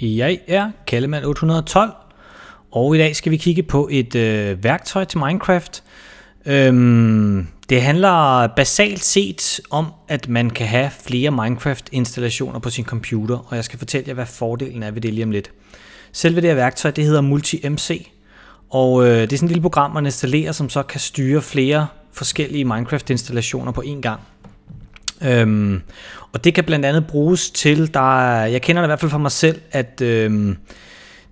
Jeg er Kallemann 812, og i dag skal vi kigge på et øh, værktøj til Minecraft. Øhm, det handler basalt set om, at man kan have flere Minecraft-installationer på sin computer, og jeg skal fortælle jer, hvad fordelen er ved det lige om lidt. Selve det her værktøj, det hedder MultiMC, og øh, det er sådan et lille program, man installerer, som så kan styre flere forskellige Minecraft-installationer på én gang. Øhm, og det kan blandt andet bruges til, der, jeg kender det i hvert fald for mig selv, at øhm,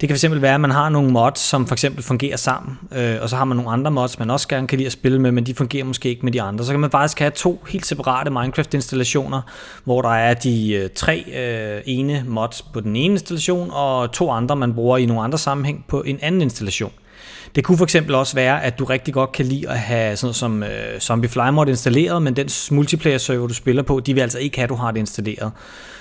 det kan fx være, at man har nogle mods, som for eksempel fungerer sammen, øh, og så har man nogle andre mods, man også gerne kan lide at spille med, men de fungerer måske ikke med de andre. Så kan man faktisk have to helt separate Minecraft-installationer, hvor der er de øh, tre øh, ene mods på den ene installation, og to andre, man bruger i nogle andre sammenhæng på en anden installation. Det kunne for eksempel også være, at du rigtig godt kan lide at have sådan noget som øh, Zombie Mod installeret, men den multiplayer server, du spiller på, de vil altså ikke have, at du har det installeret.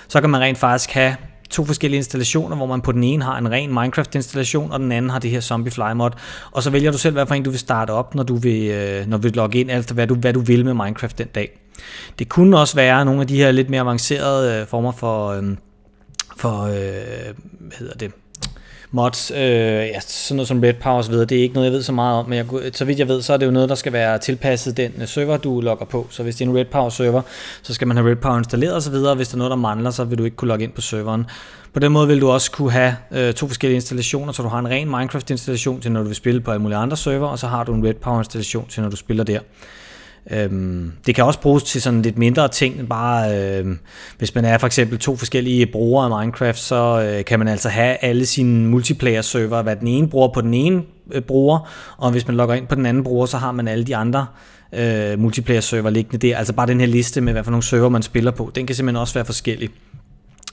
Så kan man rent faktisk have to forskellige installationer, hvor man på den ene har en ren Minecraft-installation, og den anden har det her Zombie Fly mod. Og så vælger du selv, hvad for en du vil starte op, når du vil, øh, når du vil logge ind, altså hvad du, hvad du vil med Minecraft den dag. Det kunne også være nogle af de her lidt mere avancerede øh, former for, øh, for øh, hvad hedder det, mods, øh, ja, sådan noget som Red Power osv., det er ikke noget, jeg ved så meget om, men jeg, så vidt jeg ved, så er det jo noget, der skal være tilpasset den øh, server, du logger på. Så hvis det er en Red Power server, så skal man have Red Power installeret osv., og hvis der er noget, der mangler, så vil du ikke kunne logge ind på serveren. På den måde vil du også kunne have øh, to forskellige installationer, så du har en ren Minecraft-installation til, når du vil spille på alle mulige andre server, og så har du en Red Power-installation til, når du spiller der. Øhm, det kan også bruges til sådan lidt mindre ting bare, øhm, hvis man er for eksempel to forskellige brugere af Minecraft, så øh, kan man altså have alle sine multiplayer-server, hvad den ene bruger på den ene øh, bruger, og hvis man logger ind på den anden bruger, så har man alle de andre øh, multiplayer-server liggende der. Altså bare den her liste med, hvad for nogle server man spiller på, den kan simpelthen også være forskellig.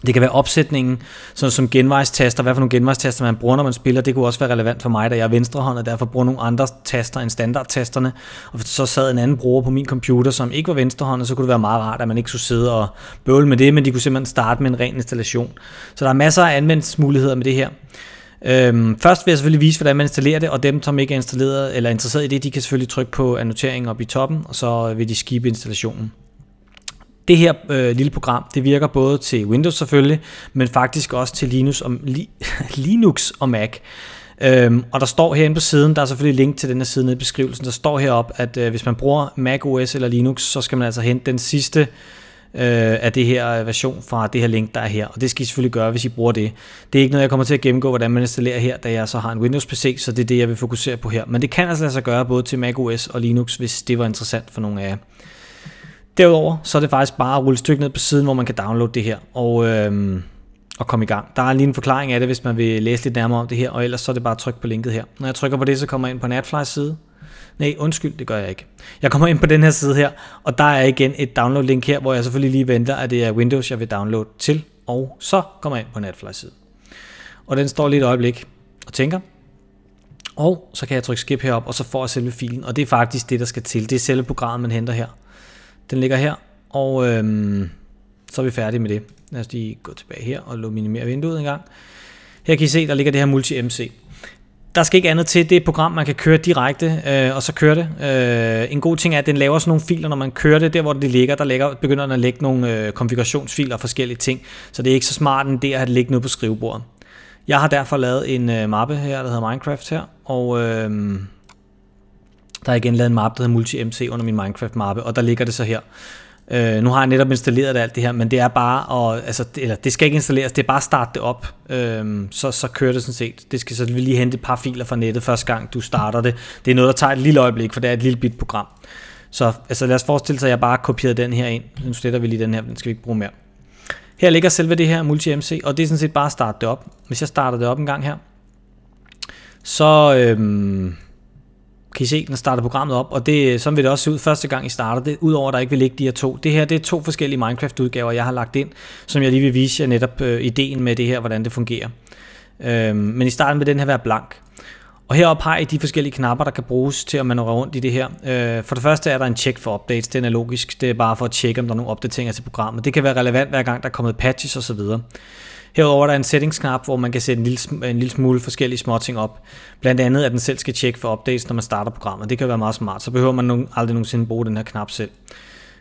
Det kan være opsætningen, sådan som genvejstaster, hvad for nogle genvejstaster man bruger, når man spiller. Det kunne også være relevant for mig, da jeg er venstrehånd, og derfor bruger nogle andre taster end standardtasterne. Og så sad en anden bruger på min computer, som ikke var venstrehåndet, så kunne det være meget rart, at man ikke skulle sidde og bøvle med det, men de kunne simpelthen starte med en ren installation. Så der er masser af anvendelsesmuligheder med det her. Øhm, først vil jeg selvfølgelig vise, hvordan man installerer det, og dem, som ikke er installeret eller interesseret i det, de kan selvfølgelig trykke på annoteringen oppe i toppen, og så vil de skibe installationen. Det her øh, lille program, det virker både til Windows selvfølgelig, men faktisk også til Linux og, li, Linux og Mac. Øhm, og der står herinde på siden, der er selvfølgelig link til den her side nede i beskrivelsen, der står heroppe, at øh, hvis man bruger Mac OS eller Linux, så skal man altså hente den sidste øh, af det her version fra det her link, der er her. Og det skal I selvfølgelig gøre, hvis I bruger det. Det er ikke noget, jeg kommer til at gennemgå, hvordan man installerer her, da jeg så har en Windows-PC, så det er det, jeg vil fokusere på her. Men det kan altså lade sig gøre både til Mac OS og Linux, hvis det var interessant for nogle af jer. Derudover så er det faktisk bare at rulle et stykke ned på siden, hvor man kan downloade det her og, øh, og komme i gang. Der er lige en forklaring af det, hvis man vil læse lidt nærmere om det her, og ellers så er det bare at trykke på linket her. Når jeg trykker på det, så kommer jeg ind på Netflix side. Nej, undskyld, det gør jeg ikke. Jeg kommer ind på den her side her, og der er igen et download-link her, hvor jeg selvfølgelig lige venter, at det er Windows, jeg vil downloade til, og så kommer jeg ind på Netflix side. Og den står lige et øjeblik og tænker, og så kan jeg trykke skip herop, og så får jeg selve filen, og det er faktisk det, der skal til. Det er selve programmet, man henter her. Den ligger her, og øhm, så er vi færdige med det. Lad os lige gå tilbage her og minimere vinduet en gang. Her kan I se, der ligger det her Multi-MC. Der skal ikke andet til. Det er et program, man kan køre direkte, øh, og så kører det. Øh, en god ting er, at den laver sådan nogle filer, når man kører det. Der, hvor det ligger, der ligger, begynder den at lægge nogle øh, konfigurationsfiler og forskellige ting. Så det er ikke så smart en det at lægge noget på skrivebordet. Jeg har derfor lavet en øh, mappe her, der hedder Minecraft her, og... Øh, der er igen lavet en mappe, der hedder Multi-MC under min Minecraft-mappe, og der ligger det så her. Øh, nu har jeg netop installeret alt det her, men det er bare, at, altså, eller det skal ikke installeres, det er bare at starte det op, øh, så, så kører det sådan set. Det skal så lige hente et par filer fra nettet første gang, du starter det. Det er noget, der tager et lille øjeblik, for det er et lille bit program. Så altså, lad os forestille sig, at jeg bare kopierer den her ind. Nu sletter vi lige den her, den skal vi ikke bruge mere. Her ligger selve det her multi-MC, og det er sådan set bare at starte det op. Hvis jeg starter det op en gang her, så... Øh, kan I se, den starter programmet op, og det, øh, sådan vil det også se ud første gang I starter det, udover at der ikke vil ligge de her to. Det her det er to forskellige Minecraft-udgaver, jeg har lagt ind, som jeg lige vil vise jer netop øh, ideen med det her, hvordan det fungerer. Øhm, men i starten vil den her være blank. Og heroppe har I de forskellige knapper, der kan bruges til at manøvrere rundt i det her. Øh, for det første er der en check for updates, den er logisk, det er bare for at tjekke, om der er nogle opdateringer til programmet. Det kan være relevant hver gang, der er kommet patches osv. Herover er der en settingsknap, hvor man kan sætte en lille, en lille smule forskellige småting op. Blandt andet, at den selv skal tjekke for updates, når man starter programmet. Det kan være meget smart, så behøver man nogen, aldrig nogensinde bruge den her knap selv.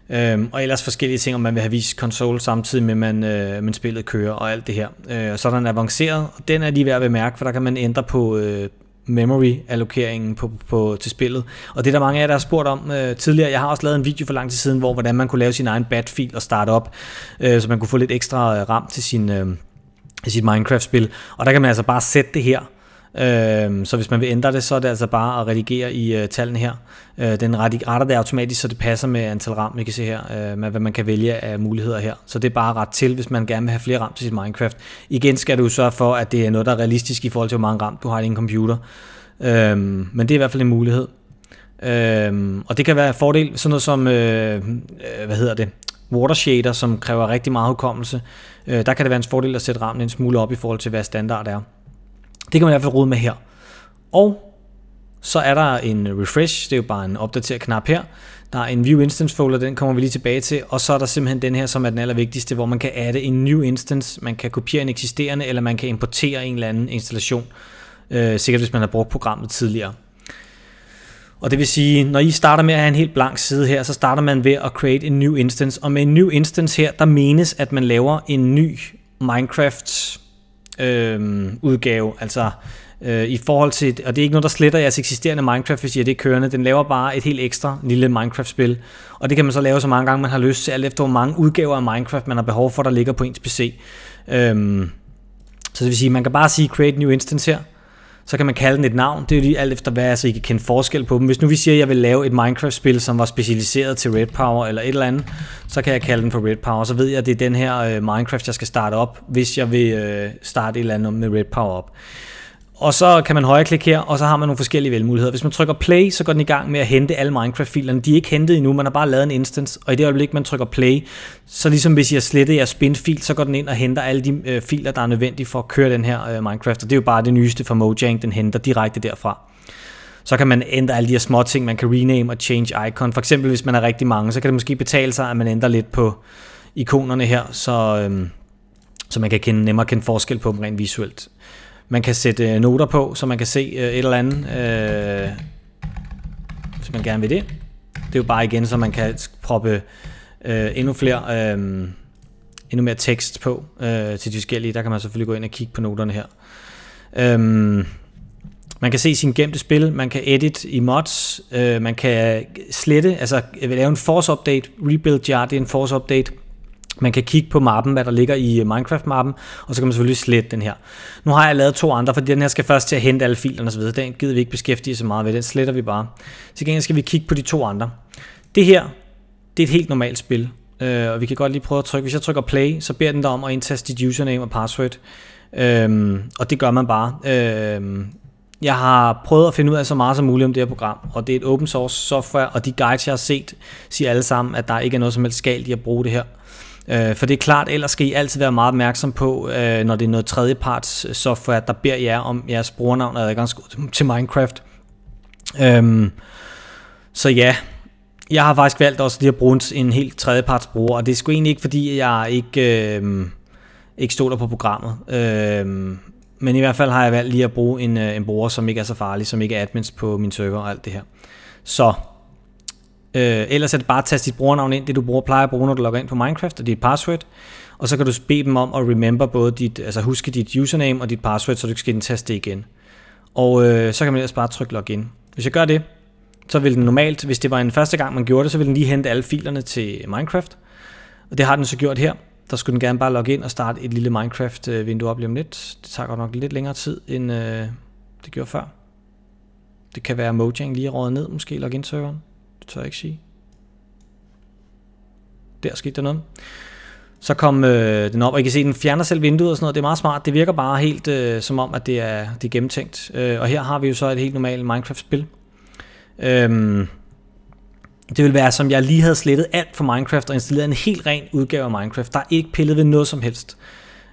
Øhm, og ellers forskellige ting, om man vil have vist konsol samtidig med, man, øh, man spillet kører og alt det her. Øh, så er en avanceret, og den er lige værd at bemærke, for der kan man ændre på øh, memory-allokeringen på, på, til spillet. Og det er der mange af jer, der har spurgt om øh, tidligere. Jeg har også lavet en video for lang tid siden, hvor hvordan man kunne lave sin egen bat-fil og starte op, øh, så man kunne få lidt ekstra øh, RAM til sin... Øh, i sit Minecraft-spil. Og der kan man altså bare sætte det her. Øhm, så hvis man vil ændre det, så er det altså bare at redigere i øh, tallene her. Øh, den retter det automatisk, så det passer med antal RAM, I kan se her, øh, med, hvad man kan vælge af muligheder her. Så det er bare ret til, hvis man gerne vil have flere RAM til sit Minecraft. Igen skal du sørge for, at det er noget, der er realistisk i forhold til, hvor mange RAM du har i din computer. Øhm, men det er i hvert fald en mulighed. Øhm, og det kan være en fordel, sådan noget som, øh, hvad hedder det, watershader, som kræver rigtig meget hukommelse, øh, der kan det være en fordel at sætte rammen en smule op i forhold til, hvad standard er. Det kan man i hvert fald rode med her. Og så er der en refresh, det er jo bare en opdater knap her. Der er en view instance folder, den kommer vi lige tilbage til. Og så er der simpelthen den her, som er den allervigtigste, hvor man kan adde en new instance. Man kan kopiere en eksisterende, eller man kan importere en eller anden installation. Øh, sikkert hvis man har brugt programmet tidligere. Og det vil sige, når I starter med at have en helt blank side her, så starter man ved at create en new instance. Og med en new instance her, der menes, at man laver en ny Minecraft øh, udgave. Altså øh, i forhold til, og det er ikke noget, der sletter jeres eksisterende Minecraft, hvis I er det kørende. Den laver bare et helt ekstra lille Minecraft-spil. Og det kan man så lave så mange gange, man har lyst til, alt efter hvor mange udgaver af Minecraft, man har behov for, der ligger på ens PC. Øh, så det vil sige, man kan bare sige create new instance her så kan man kalde den et navn. Det er lige alt efter, hvad jeg så I kan kende forskel på dem. Hvis nu vi siger, at jeg vil lave et Minecraft-spil, som var specialiseret til Red Power eller et eller andet, så kan jeg kalde den for Red Power. Så ved jeg, at det er den her øh, Minecraft, jeg skal starte op, hvis jeg vil øh, starte et eller andet med Red Power op og så kan man højreklikke her, og så har man nogle forskellige valgmuligheder. Hvis man trykker play, så går den i gang med at hente alle Minecraft-filerne. De er ikke hentet endnu, man har bare lavet en instance, og i det øjeblik, man trykker play, så ligesom hvis I har slettet jeres spin-fil, så går den ind og henter alle de øh, filer, der er nødvendige for at køre den her øh, Minecraft, og det er jo bare det nyeste fra Mojang, den henter direkte derfra. Så kan man ændre alle de her små ting, man kan rename og change icon. For eksempel, hvis man er rigtig mange, så kan det måske betale sig, at man ændrer lidt på ikonerne her, så, øh, så man kan kende, nemmere kende forskel på dem rent visuelt. Man kan sætte øh, noter på, så man kan se øh, et eller andet, øh, hvis man gerne vil det. Det er jo bare igen, så man kan proppe øh, endnu flere... Øh, endnu mere tekst på øh, til de forskellige. Der kan man selvfølgelig gå ind og kigge på noterne her. Øh, man kan se sin gemte spil, man kan edit i mods, øh, man kan slette, altså jeg vil lave en force update, rebuild jar, det er en force update. Man kan kigge på mappen, hvad der ligger i øh, Minecraft-mappen, og så kan man selvfølgelig slette den her. Nu har jeg lavet to andre, fordi den her skal først til at hente alle filerne osv. Den gider vi ikke beskæftige så meget ved, den sletter vi bare. Til gengæld skal vi kigge på de to andre. Det her, det er et helt normalt spil, øh, og vi kan godt lige prøve at trykke. Hvis jeg trykker play, så beder den dig om at indtaste dit username og password, øhm, og det gør man bare. Øhm, jeg har prøvet at finde ud af så meget som muligt om det her program, og det er et open source software, og de guides, jeg har set, siger alle sammen, at der ikke er noget som helst galt i at bruge det her. Øh, for det er klart, ellers skal I altid være meget opmærksom på, øh, når det er noget tredjeparts øh, software, der beder jer om jeres brugernavn og adgangskode til Minecraft. Øhm, så ja, jeg har faktisk valgt også lige at bruge en helt tredjeparts bruger, og det er sgu egentlig ikke, fordi jeg ikke, øhm, ikke stoler på programmet. Øhm, men i hvert fald har jeg valgt lige at bruge en, øh, en bruger, som ikke er så farlig, som ikke er admins på min server og alt det her. Så Øh, ellers er det bare at tage dit brugernavn ind, det du bruger, plejer at bruge, når du logger ind på Minecraft, og dit password. Og så kan du bede dem om at remember både dit, altså huske dit username og dit password, så du ikke skal indtaste det igen. Og øh, så kan man ellers bare trykke login. Hvis jeg gør det, så vil den normalt, hvis det var en første gang, man gjorde det, så vil den lige hente alle filerne til Minecraft. Og det har den så gjort her. Der skulle den gerne bare logge ind og starte et lille Minecraft-vindue øh, op lige om lidt. Det tager godt nok lidt længere tid, end øh, det gjorde før. Det kan være, at Mojang lige er ned, måske login-serveren tør jeg ikke sige. Der skete der noget. Så kom øh, den op, og I kan se, den fjerner selv vinduet og sådan noget. Det er meget smart. Det virker bare helt øh, som om, at det er, det er gennemtænkt. Øh, og her har vi jo så et helt normalt Minecraft-spil. Øhm, det vil være, som jeg lige havde slettet alt for Minecraft og installeret en helt ren udgave af Minecraft. Der er ikke pillet ved noget som helst.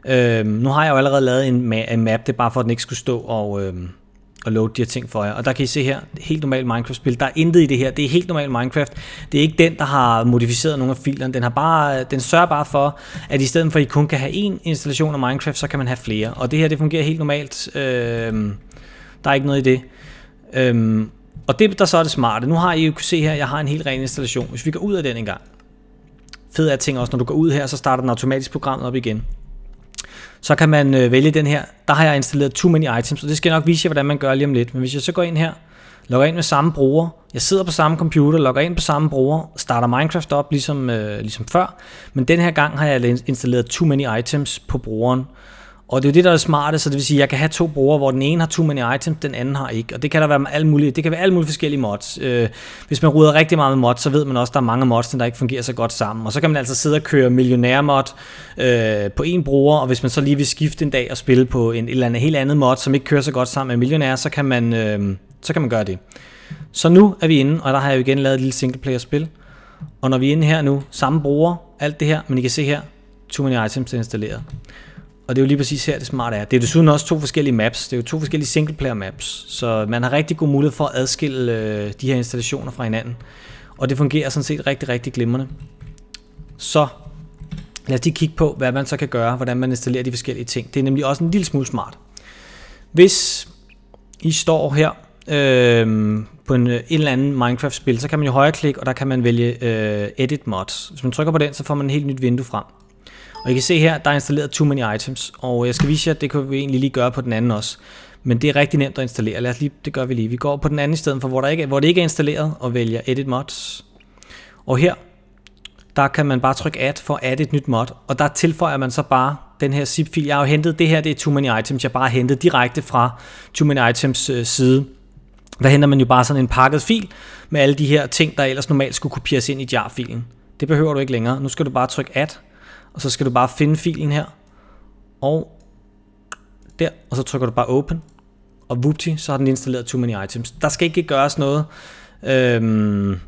Øhm, nu har jeg jo allerede lavet en, ma- en map, det er bare for, at den ikke skulle stå og... Øhm, at load de her ting for jer. Og der kan I se her, helt normalt Minecraft-spil. Der er intet i det her. Det er helt normalt Minecraft. Det er ikke den, der har modificeret nogle af filerne. Den, har bare, den sørger bare for, at i stedet for, at I kun kan have én installation af Minecraft, så kan man have flere. Og det her, det fungerer helt normalt. Øhm, der er ikke noget i det. Øhm, og det, der så er det smarte. Nu har I jo kunnet se her, jeg har en helt ren installation. Hvis vi går ud af den en gang, fed er ting også, når du går ud her, så starter den automatisk programmet op igen så kan man øh, vælge den her. Der har jeg installeret Too Many Items, og det skal jeg nok vise jer, hvordan man gør lige om lidt. Men hvis jeg så går ind her, logger ind med samme bruger, jeg sidder på samme computer, logger ind på samme bruger, starter Minecraft op ligesom, øh, ligesom før, men den her gang har jeg installeret Too Many Items på brugeren. Og det er jo det, der er smarte, så det vil sige, at jeg kan have to brugere, hvor den ene har too many items, den anden har ikke. Og det kan der være alle mulige, det kan være alle mulige forskellige mods. Øh, hvis man ruder rigtig meget med mods, så ved man også, at der er mange mods, der ikke fungerer så godt sammen. Og så kan man altså sidde og køre mod øh, på en bruger, og hvis man så lige vil skifte en dag og spille på en, eller anden helt andet mod, som ikke kører så godt sammen med millionær, så kan man, øh, så kan man gøre det. Så nu er vi inde, og der har jeg jo igen lavet et lille singleplayer-spil. Og når vi er inde her nu, samme bruger, alt det her, men I kan se her, too many items er installeret. Og det er jo lige præcis her, det smarte er. Det er desuden også to forskellige maps. Det er jo to forskellige singleplayer maps. Så man har rigtig god mulighed for at adskille øh, de her installationer fra hinanden. Og det fungerer sådan set rigtig, rigtig glimrende. Så lad os lige kigge på, hvad man så kan gøre, hvordan man installerer de forskellige ting. Det er nemlig også en lille smule smart. Hvis I står her øh, på en, øh, en eller anden Minecraft-spil, så kan man jo højreklik, og der kan man vælge øh, Edit Mods. Hvis man trykker på den, så får man et helt nyt vindue frem. Og I kan se her, der er installeret too many items, og jeg øh, skal vise jer, at det kan vi egentlig lige gøre på den anden også. Men det er rigtig nemt at installere. Lad os lige, det gør vi lige. Vi går på den anden i stedet for, hvor, der ikke, hvor det ikke er installeret, og vælger Edit Mods. Og her, der kan man bare trykke Add for at add et nyt mod, og der tilføjer man så bare den her zip-fil. Jeg har jo hentet det her, det er Too Many Items, jeg bare har hentet direkte fra Too Many Items øh, side. Der henter man jo bare sådan en pakket fil med alle de her ting, der ellers normalt skulle kopieres ind i jar-filen. Det behøver du ikke længere. Nu skal du bare trykke Add, og så skal du bare finde filen her. Og der. Og så trykker du bare open. Og vupti, så har den installeret too many items. Der skal ikke gøres noget. Øhm,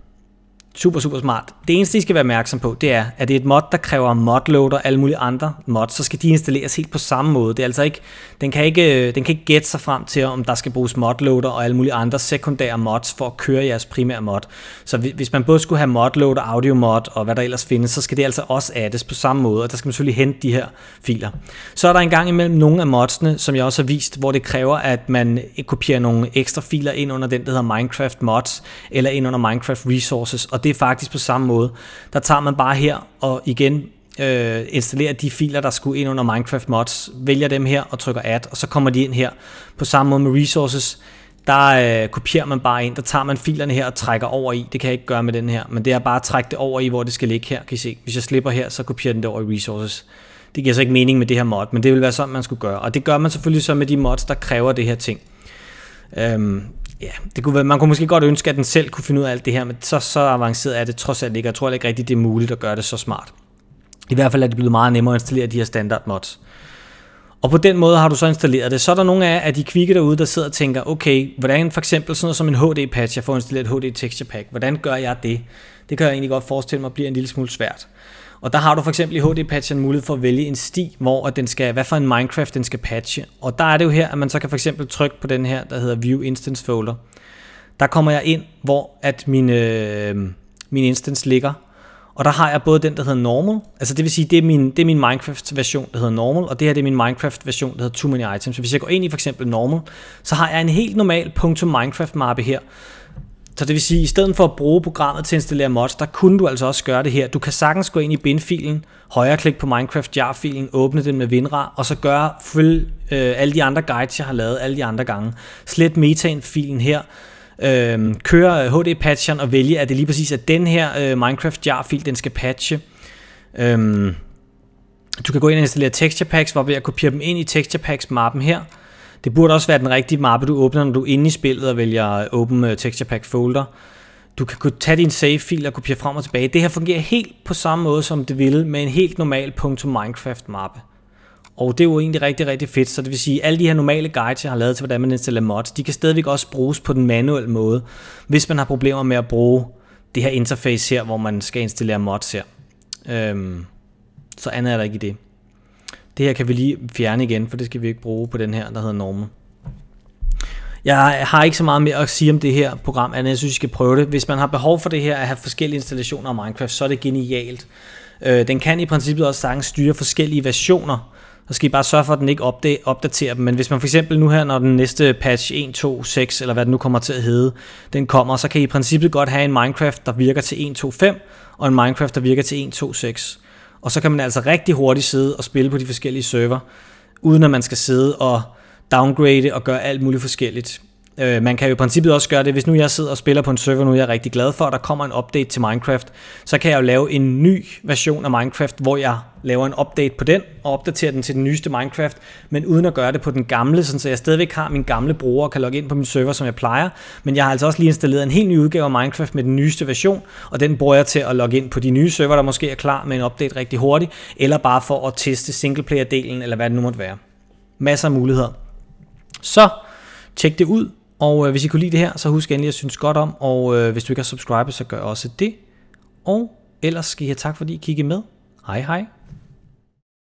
Super, super smart. Det eneste, I skal være opmærksom på, det er, at det er et mod, der kræver modloader og alle mulige andre mods, så skal de installeres helt på samme måde. Det er altså ikke, den, kan ikke, øh, den kan ikke gætte sig frem til, om der skal bruges modloader og alle mulige andre sekundære mods for at køre jeres primære mod. Så hvis man både skulle have modloader, audio mod og hvad der ellers findes, så skal det altså også addes på samme måde, og der skal man selvfølgelig hente de her filer. Så er der en gang imellem nogle af modsene, som jeg også har vist, hvor det kræver, at man kopierer nogle ekstra filer ind under den, der hedder Minecraft Mods, eller ind under Minecraft Resources, og det det er faktisk på samme måde. Der tager man bare her og igen øh, installerer de filer, der skulle ind under Minecraft Mods, vælger dem her og trykker Add, og så kommer de ind her. På samme måde med Resources, der øh, kopierer man bare ind, der tager man filerne her og trækker over i. Det kan jeg ikke gøre med den her, men det er bare at trække det over i, hvor det skal ligge her, kan I se. Hvis jeg slipper her, så kopierer den det over i Resources. Det giver så ikke mening med det her mod, men det vil være sådan, man skulle gøre. Og det gør man selvfølgelig så med de mods, der kræver det her ting. Øhm, ja, det kunne være, man kunne måske godt ønske, at den selv kunne finde ud af alt det her, men så, så avanceret er det trods alt ikke, jeg tror ikke rigtigt, det er muligt at gøre det så smart. I hvert fald er det blevet meget nemmere at installere de her standard mods. Og på den måde har du så installeret det. Så er der nogle af, af de kvikke derude, der sidder og tænker, okay, hvordan for eksempel sådan noget som en HD-patch, jeg får installeret et HD Texture Pack, hvordan gør jeg det? Det kan jeg egentlig godt forestille mig bliver en lille smule svært. Og der har du for eksempel i HD-patchen mulighed for at vælge en sti, hvor at den skal, hvad for en Minecraft den skal patche. Og der er det jo her, at man så kan for eksempel trykke på den her, der hedder View Instance Folder. Der kommer jeg ind, hvor at min, øh, min instance ligger. Og der har jeg både den, der hedder normal, altså det vil sige, det er min, det er min Minecraft-version, der hedder normal, og det her det er min Minecraft-version, der hedder too many items. Så hvis jeg går ind i for eksempel normal, så har jeg en helt normal .minecraft-mappe her, så det vil sige, at i stedet for at bruge programmet til at installere mods, der kunne du altså også gøre det her. Du kan sagtens gå ind i bin-filen, højreklik på Minecraft jar-filen, åbne den med WinRAR, og så gøre, følge øh, alle de andre guides, jeg har lavet alle de andre gange. Slet metan-filen her, øhm, øh, køre HD-patcheren og vælge, at det lige præcis er den her øh, Minecraft jar-fil, den skal patche. Øh, du kan gå ind og installere texture packs, hvor jeg kopierer dem ind i texture packs mappen her. Det burde også være den rigtige mappe, du åbner, når du er inde i spillet og vælger Open øh, Texture Pack Folder. Du kan kunne tage din save-fil og kopiere frem og tilbage. Det her fungerer helt på samme måde, som det ville med en helt normal .minecraft-mappe. Og det er jo egentlig rigtig, rigtig fedt, så det vil sige, at alle de her normale guides, jeg har lavet til, hvordan man installerer mods, de kan stadigvæk også bruges på den manuelle måde, hvis man har problemer med at bruge det her interface her, hvor man skal installere mods her. Øhm, så andet er der ikke i det. Det her kan vi lige fjerne igen, for det skal vi ikke bruge på den her, der hedder Norme. Jeg har ikke så meget mere at sige om det her program, andet jeg synes, I skal prøve det. Hvis man har behov for det her, at have forskellige installationer af Minecraft, så er det genialt. Øh, den kan i princippet også sagtens styre forskellige versioner, så skal I bare sørge for, at den ikke opdaterer dem. Men hvis man for eksempel nu her, når den næste patch 1.2.6, eller hvad den nu kommer til at hedde, den kommer, så kan I i princippet godt have en Minecraft, der virker til 1.2.5, og en Minecraft, der virker til 1.2.6 og så kan man altså rigtig hurtigt sidde og spille på de forskellige server, uden at man skal sidde og downgrade og gøre alt muligt forskelligt. Øh, man kan jo i princippet også gøre det, hvis nu jeg sidder og spiller på en server nu, jeg er rigtig glad for, at der kommer en update til Minecraft, så kan jeg jo lave en ny version af Minecraft, hvor jeg laver en update på den, og opdaterer den til den nyeste Minecraft, men uden at gøre det på den gamle, sådan så jeg stadigvæk har min gamle bruger og kan logge ind på min server, som jeg plejer. Men jeg har altså også lige installeret en helt ny udgave af Minecraft med den nyeste version, og den bruger jeg til at logge ind på de nye server, der måske er klar med en update rigtig hurtigt, eller bare for at teste singleplayer-delen, eller hvad det nu måtte være. Masser af muligheder. Så tjek det ud. Og øh, hvis I kunne lide det her, så husk endelig at synes godt om, og øh, hvis du ikke har subscribet, så gør også det. Og ellers skal I have tak, fordi I kiggede med. Hej hej.